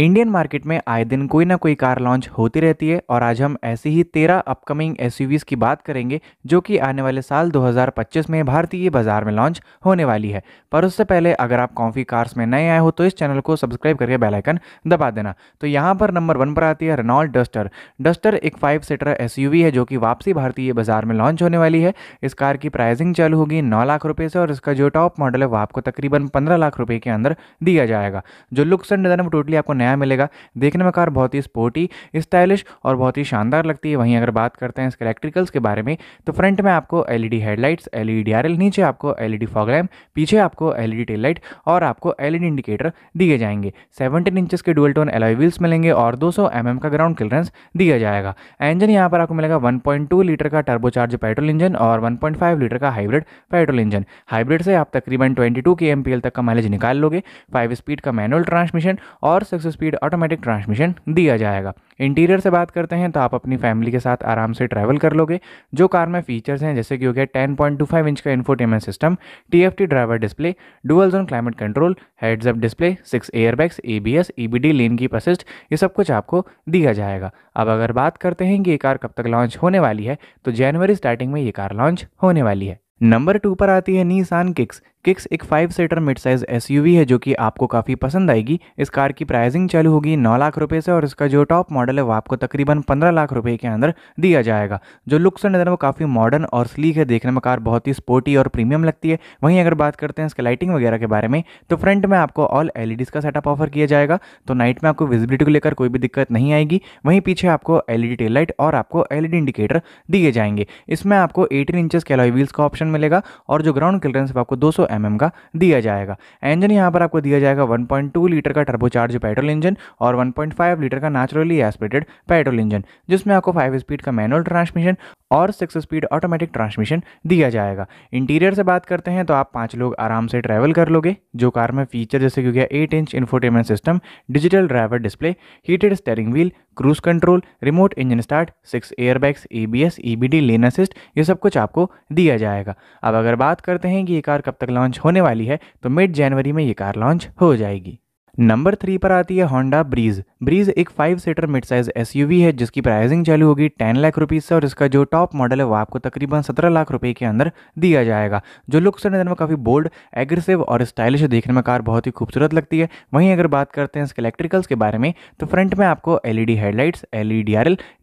Indian market में आए दिन कोई ना कोई कार लॉन्च होती रहती है और आज हम ऐसी ही तेरह अपकमिंग एस की बात करेंगे जो कि आने वाले साल 2025 में भारतीय बाजार में लॉन्च होने वाली है पर उससे पहले अगर आप कॉफी कार्स में नए आए हो तो इस चैनल को सब्सक्राइब करके बेलाइकन दबा देना तो यहाँ पर नंबर वन पर आती है रेनॉल्ट डस्टर डस्टर एक फाइव सीटर एस है जो कि वापसी भारतीय बाजार में लॉन्च होने वाली है इस कार की प्राइसिंग चालू होगी नौ लाख रुपये से और इसका जो टॉप मॉडल है वो आपको तकरीबन पंद्रह लाख रुपये के अंदर दिया जाएगा जो लुक्स एंड डिजाइन टोटली आपको नया नया मिलेगा देखने में कार बहुत ही स्पोर्टी स्टाइलिश और बहुत ही शानदार लगती है वहीं अगर बात करते हैं इसके इलेक्ट्रिकल्स के बारे में तो फ्रंट में आपको एलईडी हेडलाइट्स एलईडी डीआरएल नीचे आपको एलईडी फॉग पीछे आपको एलईडी टेल लाइट और आपको एलईडी इंडिकेटर दिए जाएंगे सेवनटीन इंचज के डुअल टोन एलॉय व्हील्स मिलेंगे और दो एमएम mm का ग्राउंड क्लियरेंस दिया जाएगा इंजन यहाँ पर आपको मिलेगा वन लीटर का टर्बोचार्ज पेट्रोल इंजन और वन लीटर का हाइब्रिड पेट्रोल इंजन हाइब्रिड से आप तकरीबन 22 के एमपीएल तक का माइलेज निकाल लोगे फाइव स्पीड का मैनुअल ट्रांसमिशन और सिक्स स्पीड ऑटोमेटिक ट्रांसमिशन दिया जाएगा इंटीरियर से बात करते हैं तो आप अपनी फैमिली के साथ आराम से ट्रैवल कर लोगे जो कार में फीचर्स हैं जैसे कि हो गया ten point two five inch का infotainment system T driver display dual zone climate control heads up display six airbags A B S E B D lane की असिस्ट ये सब कुछ आपको दिया जाएगा अब अगर बात करते हैं कि ये कार कब तक लॉन्च होने वाली है तो जनवरी स्टार्टिंग में ये कार लॉन्च होने वाली है नंबर टू पर आती है नीसान किक्स किक्स एक five seater mid size S है जो कि आपको काफ़ी पसंद आएगी इस कार की प्राइसिंग चालू होगी नौ लाख रुपये से और इसका जो टॉप मॉडल है वो आपको तकरीबन पंद्रह लाख रुपये के अंदर दिया जाएगा जो लुक्स नजर वो काफ़ी मॉडर्न और स्लीक है देखने में कार बहुत ही स्पोर्टी और प्रीमियम लगती है वहीं अगर बात करते हैं इसके लाइटिंग वगैरह के बारे में तो फ्रंट में आपको ऑल एल e का सेटअप ऑफर किया जाएगा तो नाइट में आपको विजिबिलिटी को लेकर कोई भी दिक्कत नहीं आएगी वहीं पीछे आपको एल ई टेल लाइट और आपको एल इंडिकेटर e दिए जाएंगे इसमें आपको एटीन इंचज़ के अलॉय व्हील्स का ऑप्शन मिलेगा और जो ग्राउंड क्लियरेंस आपको दो एम का दिया जाएगा इंजन यहाँ पर आपको दिया जाएगा 1.2 लीटर का टर्बोचार्ज पेट्रोल इंजन और 1.5 लीटर का नेचुरली एस्पिरेटेड पेट्रोल इंजन जिसमें आपको फाइव स्पीड का मैनुअल ट्रांसमिशन और सिक्स स्पीड ऑटोमेटिक ट्रांसमिशन दिया जाएगा इंटीरियर से बात करते हैं तो आप पाँच लोग आराम से ट्रैवल कर लोगे जो कार में फीचर जैसे कि गया eight inch infotainment system digital driver display heated steering wheel cruise control remote engine start six airbags ABS EBD lane assist ये सब कुछ आपको दिया जाएगा अब अगर बात करते हैं कि ये कार कब तक लॉन्च होने वाली है तो मिड जनवरी में ये कार लॉन्च हो जाएगी नंबर थ्री पर आती है होंडा ब्रीज ब्रीज एक five seater mid size S है जिसकी प्राइसिंग चालू होगी टेन लाख रुपीज़ से और इसका जो टॉप मॉडल है वो आपको तकरीबन सत्रह लाख रुपए के अंदर दिया जाएगा जो लुक्स नजर में काफ़ी बोल्ड एग्रेसिव और स्टाइलिश देखने में कार बहुत ही खूबसूरत लगती है वहीं अगर बात करते हैं इसके इलेक्ट्रिकल्स के बारे में तो फ्रंट में आपको एल हेडलाइट्स एल ई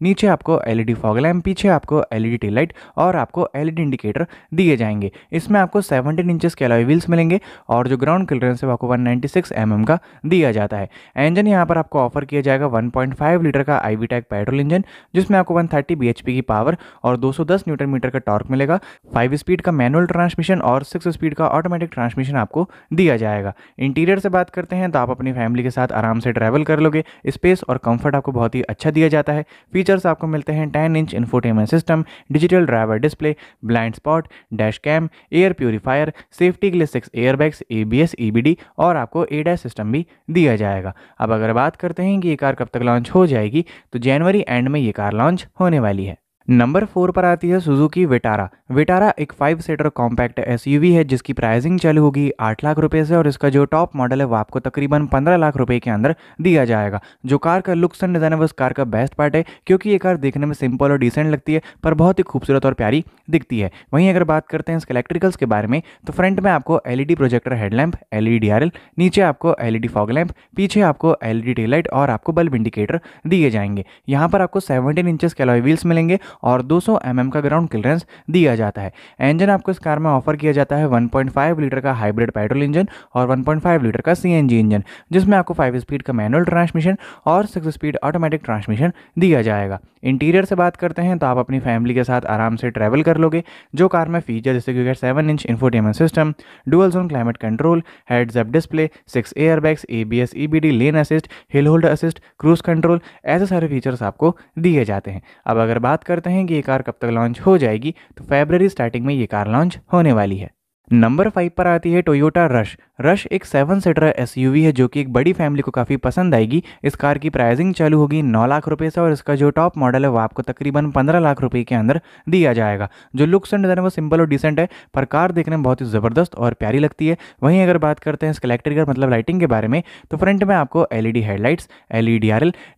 नीचे आपको एल ई फॉग लैम्प पीछे आपको एल ई टेल लाइट और आपको एल इंडिकेटर e दिए जाएंगे इसमें आपको सेवनटीन इंचज़ के अलावा व्हील्स मिलेंगे और जो ग्राउंड क्लियरेंस है वो आपको वन नाइनटी सिक्स का दिया जाता है इंजन यहाँ पर आपको ऑफर किया जाएगा 1.5 लीटर का आई वी पेट्रोल इंजन जिसमें आपको 130 थर्टी bhp की पावर और 210 न्यूटन मीटर का टॉर्क मिलेगा फाइव स्पीड का मैनुअल ट्रांसमिशन और सिक्स स्पीड का ऑटोमेटिक ट्रांसमिशन आपको दिया जाएगा इंटीरियर से बात करते हैं तो आप अपनी फैमिली के साथ आराम से ट्रैवल कर लोगे स्पेस और कम्फर्ट आपको बहुत ही अच्छा दिया जाता है फीचर्स आपको मिलते हैं ten inch infotainment system digital driver display blind spot dash cam air purifier safety के लिए six air bags A B और आपको एडा सिस्टम भी दिया जाएगा अब अगर बात करते हैं कि ये कार कब तक लॉन्च हो जाएगी तो जनवरी एंड में ये कार लॉन्च होने वाली है नंबर फोर पर आती है सुजुकी विटारा विटारा एक फाइव सीटर कॉम्पैक्ट एस है जिसकी प्राइसिंग चालू होगी आठ लाख रुपए से और इसका जो टॉप मॉडल है वो आपको तकरीबन पंद्रह लाख रुपए के अंदर दिया जाएगा जो कार का लुक्स एंड डिजाइन है वो इस कार का बेस्ट पार्ट है क्योंकि ये कार देखने में सिंपल और डिसेंट लगती है पर बहुत ही खूबसूरत और प्यारी दिखती है वहीं अगर बात करते हैं इसके इलेक्ट्रिकल्स के बारे में तो फ्रंट में आपको LED projector headlamp LED L नीचे आपको एलईडी फॉग लैम्प पीछे आपको एलईडी टेलाइट e और आपको बल्ब इंडिकेटर दिए जाएंगे यहाँ पर आपको सेवनटीन इंचेस के अलॉय व्हील्स मिलेंगे और 200 सौ mm का ग्राउंड क्लियरेंस दिया जाता है इंजन आपको इस कार में ऑफर किया जाता है 1.5 लीटर का हाइब्रिड पेट्रोल इंजन और 1.5 लीटर का सी इंजन जिसमें आपको फाइव स्पीड का मैनुअल ट्रांसमिशन और सिक्स स्पीड ऑटोमेटिक ट्रांसमिशन दिया जाएगा इंटीरियर से बात करते हैं तो आप अपनी फैमिली के साथ आराम से ट्रैवल कर लोगे जो कार में फीचर जैसे कि seven inch infotainment system dual zone climate control heads up display six air bags A B S E B D lane assist hill hold assist cruise control ऐसे सारे फीचर्स आपको दिए जाते हैं अब अगर बात करते हैं कि ये कार कब तक लॉन्च हो जाएगी तो फेबररी स्टार्टिंग में ये कार लॉन्च होने वाली है नंबर फाइव पर आती है टोयोटा रश रश एक सेवन सीटर एसयूवी है जो कि एक बड़ी फैमिली को काफ़ी पसंद आएगी इस कार की प्राइसिंग चालू होगी नौ लाख रुपए से और इसका जो टॉप मॉडल है वो आपको तकरीबन पंद्रह लाख रुपए के अंदर दिया जाएगा जो लुक्स एंड डिज़ाइन वो सिंपल और डिसेंट है पर कार देखने में बहुत ही ज़बरदस्त और प्यारी लगती है वहीं अगर बात करते हैं इस कलेक्टर मतलब लाइटिंग के बारे में तो फ्रंट में आपको L E headlights L E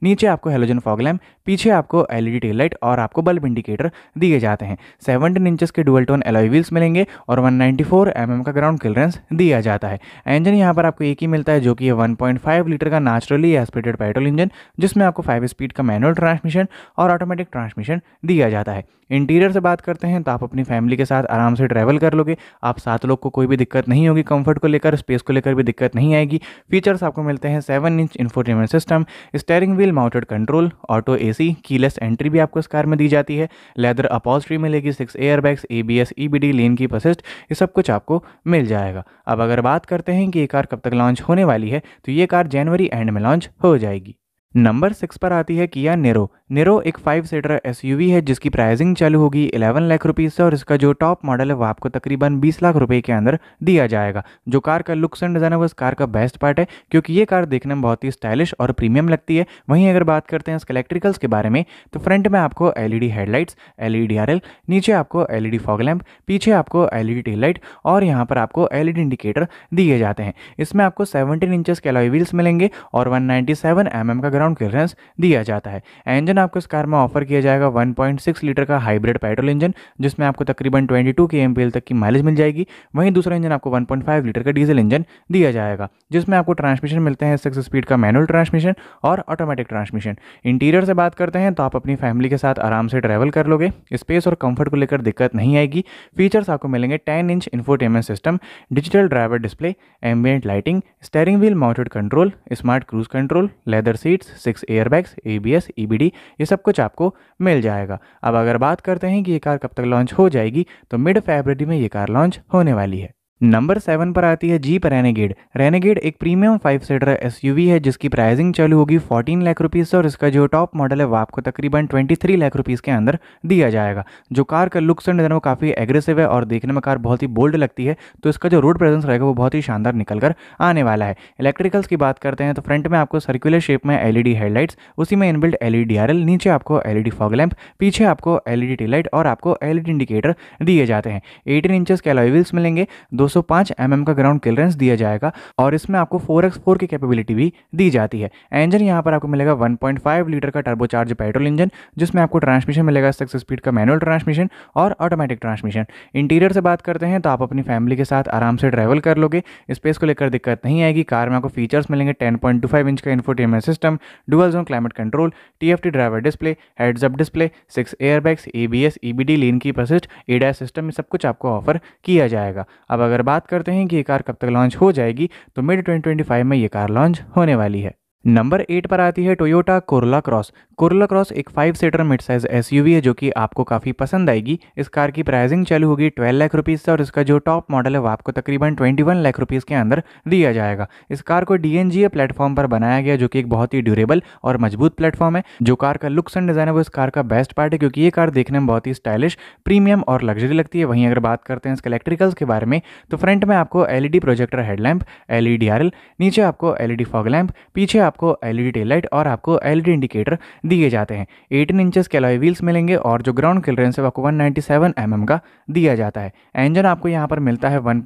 नीचे आपको हेलोजन फॉगलैम पीछे आपको एल ई टेल लाइट और आपको बल्ब इंडिकेटर दिए जाते हैं सेवनटीन इंचज़ के डुअल टोन एलोई व्हील्स मिलेंगे और वन फोर mm का ग्राउंड क्लियरेंस दिया जाता है इंजन यहाँ पर आपको एक ही मिलता है जो कि पॉइंट फाइव लीटर का नेचुरली एस्पिरेटेड पेट्रोल इंजन जिसमें आपको फाइव स्पीड का मैनुअल ट्रांसमिशन और ऑटोमेटिक ट्रांसमिशन दिया जाता है इंटीरियर से बात करते हैं तो आप अपनी फैमिली के साथ आराम से ट्रैवल कर लोगे आप सात लोग को कोई भी दिक्कत नहीं होगी कंफर्ट को लेकर स्पेस को लेकर भी दिक्कत नहीं आएगी फीचर्स आपको मिलते हैं seven inch infotainment system steering wheel mounted control auto AC keyless entry भी आपको इस कार में दी जाती है लेदर अपॉस्ट्री मिलेगी six air bags A B S E B D lane की ये सब कुछ कुछ आपको मिल जाएगा अब अगर बात करते हैं कि ये कार कब तक लॉन्च होने वाली है तो ये कार जनवरी एंड में लॉन्च हो जाएगी नंबर सिक्स पर आती है किया नेरो नेरो एक फाइव सीटर एस है जिसकी प्राइसिंग चालू होगी 11 लाख रुपीज़ से और इसका जो टॉप मॉडल है वो आपको तकरीबन 20 लाख रुपए के अंदर दिया जाएगा जो कार का लुक्स एंड डिज़ाइन है वो इस कार का बेस्ट पार्ट है क्योंकि ये कार देखने में बहुत ही स्टाइलिश और प्रीमियम लगती है वहीं अगर बात करते हैं इसके इलेक्ट्रिकल्स के बारे में तो फ्रंट में आपको एल हेडलाइट्स एल ई नीचे आपको एल ई फॉग लैम्प पीछे आपको एल ई टेल लाइट और यहाँ पर आपको एल इंडिकेटर e दिए जाते हैं इसमें आपको सेवनटीन इंचज़ के अलॉय व्हील्स मिलेंगे और वन नाइन्टी mm का ग्राउंड क्लियरेंस दिया जाता है इंजन आपको इस कार में ऑफर किया जाएगा 1.6 लीटर का हाइब्रिड पेट्रोल इंजन जिसमें आपको तकरीबन 22 के एम तक की माइलेज मिल जाएगी वहीं दूसरा इंजन आपको 1.5 लीटर का डीजल इंजन दिया जाएगा जिसमें आपको ट्रांसमिशन मिलते हैं सिक्स स्पीड का मैनुअल ट्रांसमिशन और ऑटोमेटिक ट्रांसमिशन इंटीरियर से बात करते हैं तो आप अपनी फैमिली के साथ आराम से ट्रैवल कर लोगे स्पेस और कंफर्ट को लेकर दिक्कत नहीं आएगी फीचर्स आपको मिलेंगे ten inch infotainment system digital driver display ambient lighting steering wheel mounted control smart cruise control leather seats six airbags A B S EBD ये सब कुछ आपको मिल जाएगा अब अगर बात करते हैं कि ये कार कब तक लॉन्च हो जाएगी तो मिड फेबर में ये कार लॉन्च होने वाली है नंबर सेवन पर आती है जीप रेनेगेड रेनेगेड एक प्रीमियम फाइव सीटर एसयूवी है जिसकी प्राइसिंग चालू होगी 14 लाख रुपीज़ से और इसका जो टॉप मॉडल है वो आपको तकरीबन 23 लाख रुपीज़ के अंदर दिया जाएगा जो कार का लुक्स एंड डिज़ाइन वो काफ़ी एग्रेसिव है और देखने में कार बहुत ही बोल्ड लगती है तो इसका जो रोड प्रेजेंस रहेगा वो बहुत ही शानदार निकल कर आने वाला है इलेक्ट्रिकल्स की बात करते हैं तो फ्रंट में आपको सर्कुलर शेप में एल ई हेडलाइट्स उसी में इनबिल्ट एल ई नीचे आपको एल ई फॉग लैम्प पीछे आपको एल ई टी लाइट और आपको एल इंडिकेटर e दिए जाते हैं एटीन इंचज़ के अलॉयविल्स मिलेंगे दो 205 mm का ग्राउंड क्लियरेंस दिया जाएगा और इसमें आपको 4x4 की कैपेबिलिटी भी दी जाती है इंजन यहाँ पर आपको मिलेगा 1.5 लीटर का टर्बोचार्ज पेट्रोल इंजन जिसमें आपको ट्रांसमिशन मिलेगा सिक्स स्पीड का मैनुअल ट्रांसमिशन और ऑटोमेटिक ट्रांसमिशन इंटीरियर से बात करते हैं तो आप अपनी फैमिली के साथ आराम से ट्रेवल कर लोगे स्पेस को लेकर दिक्कत नहीं आएगी कार में आपको फीचर्स मिलेंगे टेन इंच का infotainment system dual zone climate control T driver display heads up display six airbags ABS EBD lane की प्रसिस्ट एडा सिस्टम सब कुछ आपको ऑफर किया जाएगा अब अगर अगर बात करते हैं कि ये कार कब तक लॉन्च हो जाएगी तो मिड 2025 में ये कार लॉन्च होने वाली है नंबर एट पर आती है Toyota Corolla Cross Corolla Cross एक five seater mid size SUV है जो कि आपको काफ़ी पसंद आएगी इस कार की प्राइसिंग चालू होगी ट्वेल्व लाख रुपीज़ से और इसका जो टॉप मॉडल है वो आपको तकरीबन ट्वेंटी वन लाख रुपीज़ के अंदर दिया जाएगा इस कार को डी एन प्लेटफॉर्म पर बनाया गया जो कि एक बहुत ही ड्यूरेबल और मजबूत प्लेटफॉर्म है जो कार का लुक्स एंड डिज़ाइन है वो इस कार का बेस्ट पार्ट है क्योंकि ये कार देखने में बहुत ही स्टाइलिश प्रीमियम और लग्जरी लगती है वहीं अगर बात करते हैं इसके इलेक्ट्रिकल्स के बारे में तो फ्रंट में आपको L projector headlamp L E नीचे आपको एल ई फॉग लैम्प पीछे आपको एलईडी टेल लाइट और आपको एलईडी इंडिकेटर e दिए जाते हैं एटीन इंचेस के अलावा व्हील्स मिलेंगे और जो ग्राउंड क्लियरेंस है आपको वन नाइन्टी mm का दिया जाता है इंजन आपको यहाँ पर मिलता है वन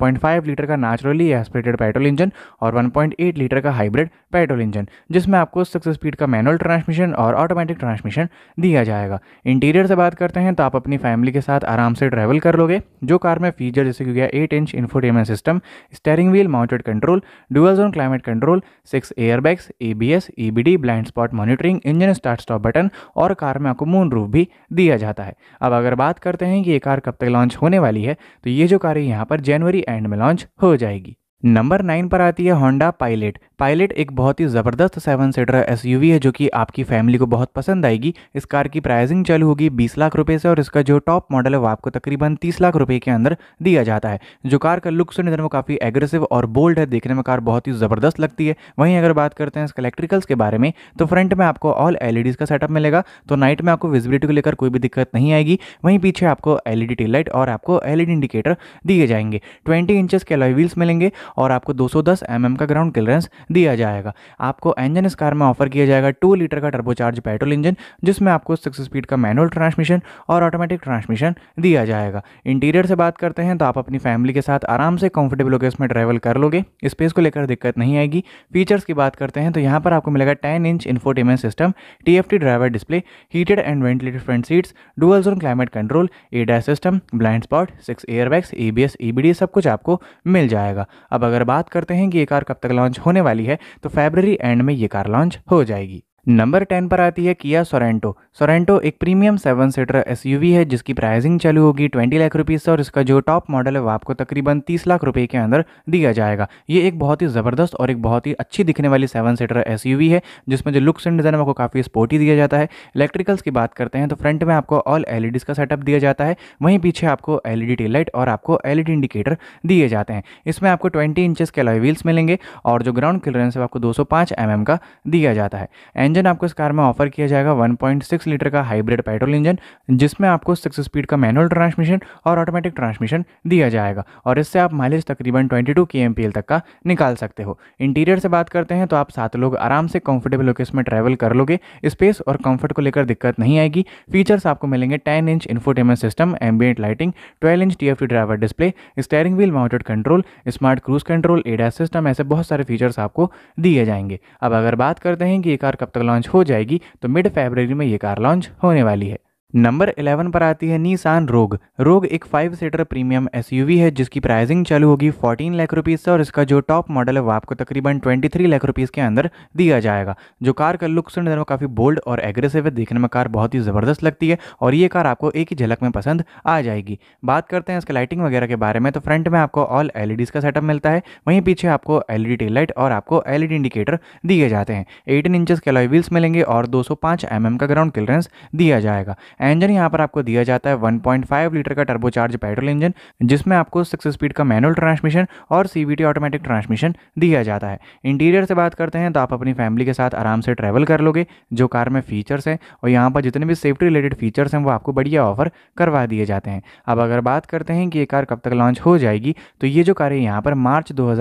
लीटर का नेचुरली एस्परेटेड पेट्रोल इंजन और वन लीटर का हाइब्रिड पेट्रोल इंजन जिसमें आपको सिक्स स्पीड का मैनुअल ट्रांसमिशन और ऑटोमेटिक ट्रांसमिशन दिया जाएगा इंटीरियर से बात करते हैं तो आप अपनी फैमिली के साथ आराम से ट्रैवल कर लोगे जो कार में फीचर जैसे कि गया eight inch infotainment system steering wheel mounted control dual zone climate control six airbags A ABS EBD, blind spot monitoring engine start stop button और कार में आपको मून रूफ भी दिया जाता है अब अगर बात करते हैं कि ये कार कब तक लॉन्च होने वाली है तो ये जो कार है यहाँ पर जनवरी एंड में लॉन्च हो जाएगी नंबर नाइन पर आती है होंडा पायलट पायलट एक बहुत ही ज़बरदस्त सेवन सीटर एस है जो कि आपकी फैमिली को बहुत पसंद आएगी इस कार की प्राइसिंग चालू होगी 20 लाख रुपए से और इसका जो टॉप मॉडल है वो आपको तकरीबन 30 लाख रुपए के अंदर दिया जाता है जो कार का लुक्स नज़र में काफ़ी एग्रेसिव और बोल्ड है देखने में कार बहुत ही ज़बरदस्त लगती है वहीं अगर बात करते हैं इसके इलेक्ट्रिकल्स के बारे में तो फ्रंट में आपको ऑल एल e का सेटअप मिलेगा तो नाइट में आपको विजिबिलिटी को लेकर कोई भी दिक्कत नहीं आएगी वहीं पीछे आपको एल ई लाइट और आपको एल इंडिकेटर e दिए जाएंगे ट्वेंटी इंचज़ के अलॉय व्हील्स मिलेंगे और आपको 210 mm का ग्राउंड क्लियरेंस दिया जाएगा आपको इंजन इस कार में ऑफर किया जाएगा टू लीटर का टर्बोचार्ज पेट्रोल इंजन जिसमें आपको सिक्स स्पीड का मैनुअल ट्रांसमिशन और ऑटोमेटिक ट्रांसमिशन दिया जाएगा इंटीरियर से बात करते हैं तो आप अपनी फैमिली के साथ आराम से कंफर्टेबल होकर इसमें ट्रैवल कर लोगे स्पेस को लेकर दिक्कत नहीं आएगी फीचर्स की बात करते हैं तो यहाँ पर आपको मिलेगा ten inch infotainment system T driver display heated and ventilated front seats dual zone climate control ADAS system blind spot six airbags E B सब कुछ आपको मिल जाएगा अब अगर बात करते हैं कि ये कार कब तक लॉन्च होने वाली है तो फेबररी एंड में ये कार लॉन्च हो जाएगी नंबर टेन पर आती है किया सोरेंटो सोरेंटो एक प्रीमियम सेवन सीटर एसयूवी है जिसकी प्राइसिंग चालू होगी ट्वेंटी लाख रुपीज़ से और इसका जो टॉप मॉडल है वो आपको तकरीबन तीस लाख रुपये के अंदर दिया जाएगा ये एक बहुत ही ज़बरदस्त और एक बहुत ही अच्छी दिखने वाली सेवन सीटर एसयूवी है जिसमें जो लुक्स एंड डिज़ाइन आपको काफ़ी स्पोर्टी दिया जाता है इलेक्ट्रिकल्स की बात करते हैं तो फ्रंट में आपको ऑल एल e का सेटअप दिया जाता है वहीं पीछे आपको एल ई लाइट और आपको एल इंडिकेटर e दिए जाते हैं इसमें आपको ट्वेंटी इंचज़ के अलाई व्हील्स मिलेंगे और जो ग्राउंड क्लियरेंस है आपको दो सौ का दिया जाता है इंजन आपको इस कार में ऑफर किया जाएगा one point six six litre का हाइब्रिड पेट्रोल इंजन जिसमें आपको सिक्स स्पीड का मैनुअल ट्रांसमिशन और ऑटोमेटिक ट्रांसमिशन दिया जाएगा और इससे आप माइलेज तकरीबन ट्वेंटी टू तक का निकाल सकते हो इंटीरियर से बात करते हैं तो आप सात लोग आराम से कंफर्टेबल होकर इसमें ट्रैवल कर लोगे स्पेस और कंफर्ट को लेकर दिक्कत नहीं आएगी फीचर्स आपको मिलेंगे ten inch infotainment system ambient lighting twelve inch T driver display steering wheel mounted control smart cruise control ADAS system ऐसे बहुत सारे फीचर्स आपको दिए जाएंगे अब अगर बात करते हैं कि ये कार कब तक लॉन्च हो जाएगी तो मिड फेबर में ये कार कार लॉन्च होने वाली है नंबर 11 पर आती है नीसान रोग रोग एक फाइव सीटर प्रीमियम एसयूवी है जिसकी प्राइसिंग चालू होगी 14 लाख रुपीज़ से और इसका जो टॉप मॉडल है वो आपको तकरीबन 23 लाख रुपीज़ के अंदर दिया जाएगा जो कार का लुक सुन वो काफ़ी बोल्ड और एग्रेसिव है देखने में कार बहुत ही ज़बरदस्त लगती है और ये कार आपको एक ही झलक में पसंद आ जाएगी बात करते हैं इसके लाइटिंग वगैरह के बारे में तो फ्रंट में आपको ऑल एल e का सेटअप मिलता है वहीं पीछे आपको एल ई लाइट और आपको एल इंडिकेटर e दिए जाते हैं एटीन इंचज़ के लॉय व्हील्स मिलेंगे और दो सौ oh का ग्राउंड क्लियरेंस दिया जाएगा इंजन यहाँ पर आपको दिया जाता है 1.5 लीटर का टर्बोचार्ज पेट्रोल इंजन जिसमें आपको सिक्स स्पीड का मैनुअल ट्रांसमिशन और सीवीटी ऑटोमेटिक ट्रांसमिशन दिया जाता है इंटीरियर से बात करते हैं तो आप अपनी फैमिली के साथ आराम से ट्रैवल कर लोगे जो कार में फीचर्स हैं और यहाँ पर जितने भी सेफ्टी रिलेटेड फीचर्स हैं वो आपको बढ़िया ऑफर करवा दिए जाते हैं अब अगर बात करते हैं कि ये कार कब तक लॉन्च हो जाएगी तो ये जो कार है यहाँ पर मार्च दो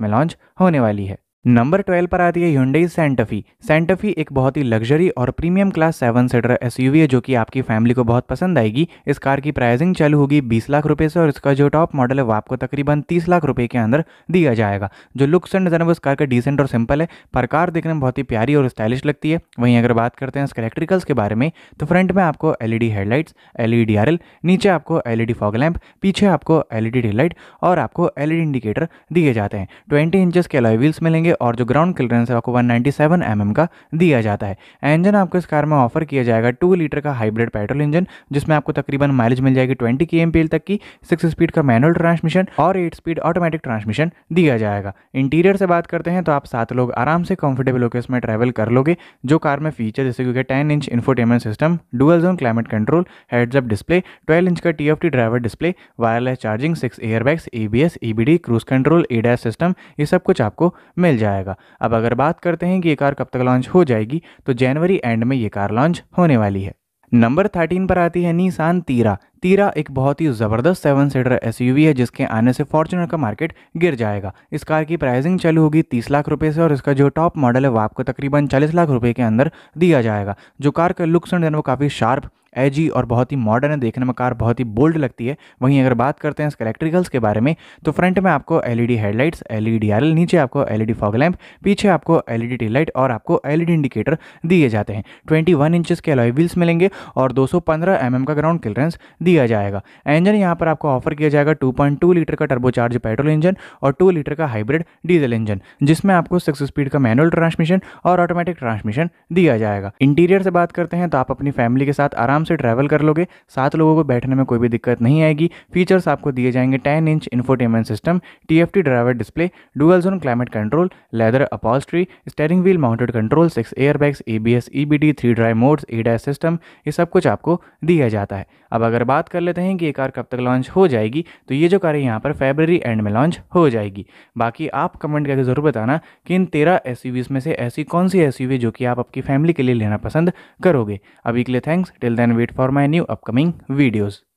में लॉन्च होने वाली है नंबर ट्वेल्व पर आती है ह्यूंडई सेंटफी सेंटफी एक बहुत ही लग्जरी और premium class seven seater S है जो कि आपकी फैमिली को बहुत पसंद आएगी इस कार की प्राइसिंग चालू होगी बीस लाख रुपये से और इसका जो टॉप मॉडल है वो आपको तकरीबन तीस लाख रुपये के अंदर दिया जाएगा जो लुक्स एंड डिजाइन वो उस कार का डिसेंट और सिंपल है पर कार देखने में बहुत ही प्यारी और स्टाइलिश लगती है वहीं अगर बात करते हैं इसके इलेक्ट्रिकल्स के बारे में तो फ्रंट में आपको एल हेडलाइट्स एल ई नीचे आपको एल फॉग लैम्प पीछे आपको एल ई डी और आपको एल इंडिकेटर e दिए जाते हैं ट्वेंटी इंचेस के अलॉय व्हील्स मिलेंगे और जो ग्राउंड क्लियरेंस है आपको 197 नाइन्टी mm का दिया जाता है इंजन आपको इस कार में ऑफर किया जाएगा टू लीटर का हाइब्रिड पेट्रोल इंजन जिसमें आपको तकरीबन माइलेज मिल जाएगी ट्वेंटी के तक की सिक्स स्पीड का मैनुअल ट्रांसमिशन और एट स्पीड ऑटोमेटिक ट्रांसमिशन दिया जाएगा इंटीरियर से बात करते हैं तो आप सात लोग आराम से कंफर्टेबल होकर इसमें ट्रैवल कर लोगे जो कार में फीचर जैसे क्योंकि ten inch infotainment system dual zone climate control heads up display twelve inch का T driver display wireless charging six airbags ABS EBD cruise control ADAS system ये सब कुछ आपको मिल जाएगा अब अगर बात करते हैं कि ये कार कब तक लॉन्च हो जाएगी तो जनवरी एंड में ये कार लॉन्च होने वाली है नंबर थर्टीन पर आती है निसान तीरा तीरा एक बहुत ही ज़बरदस्त सेवन सीटर एस है जिसके आने से फॉर्चुनर का मार्केट गिर जाएगा इस कार की प्राइसिंग चालू होगी तीस लाख रुपए से और इसका जो टॉप मॉडल है वो आपको तकरीबन चालीस लाख रुपए के अंदर दिया जाएगा जो कार का लुक्स एंड वो काफ़ी शार्प एजी और बहुत ही मॉडर्न है देखने में कार बहुत ही बोल्ड लगती है वहीं अगर बात करते हैं इसके इलेक्ट्रिकल्स के बारे में तो फ्रंट में आपको एलईडी हेडलाइट्स एलईडी आरएल नीचे आपको एलईडी फॉग लैंप पीछे आपको एलईडी ई लाइट और आपको एलईडी इंडिकेटर दिए जाते हैं ट्वेंटी वन इंचज़ के अलॉय व्हील्स मिलेंगे और दो सौ mm का ग्राउंड क्लियरेंस दिया जाएगा इंजन यहाँ पर आपको ऑफर किया जाएगा टू लीटर का टर्बोचार्ज पेट्रोल इंजन और टू लीटर का हाइब्रिड डीजल इंजन जिसमें आपको सिक्स स्पीड का मैनुअल ट्रांसमिशन और ऑटोमेटिक ट्रांसमिशन दिया जाएगा इंटीरियर से बात करते हैं तो आप अपनी फैमिली के साथ आराम आराम से ट्रैवल कर लोगे सात लोगों को बैठने में कोई भी दिक्कत नहीं आएगी फीचर्स आपको दिए जाएंगे ten inch infotainment system T driver display dual zone climate control leather upholstery steering wheel mounted control six bags A B S E B D three drive modes A system ये सब कुछ आपको दिया जाता है अब अगर बात कर लेते हैं कि ये कार कब तक लॉन्च हो जाएगी तो ये जो कार है यहाँ पर फेबररी एंड में लॉन्च हो जाएगी बाकी आप कमेंट करके ज़रूर बताना कि इन तेरह एस में से ऐसी कौन सी एस जो कि आप आपकी फैमिली के लिए लेना पसंद करोगे अभी के लिए thanks till then and wait for my new upcoming videos.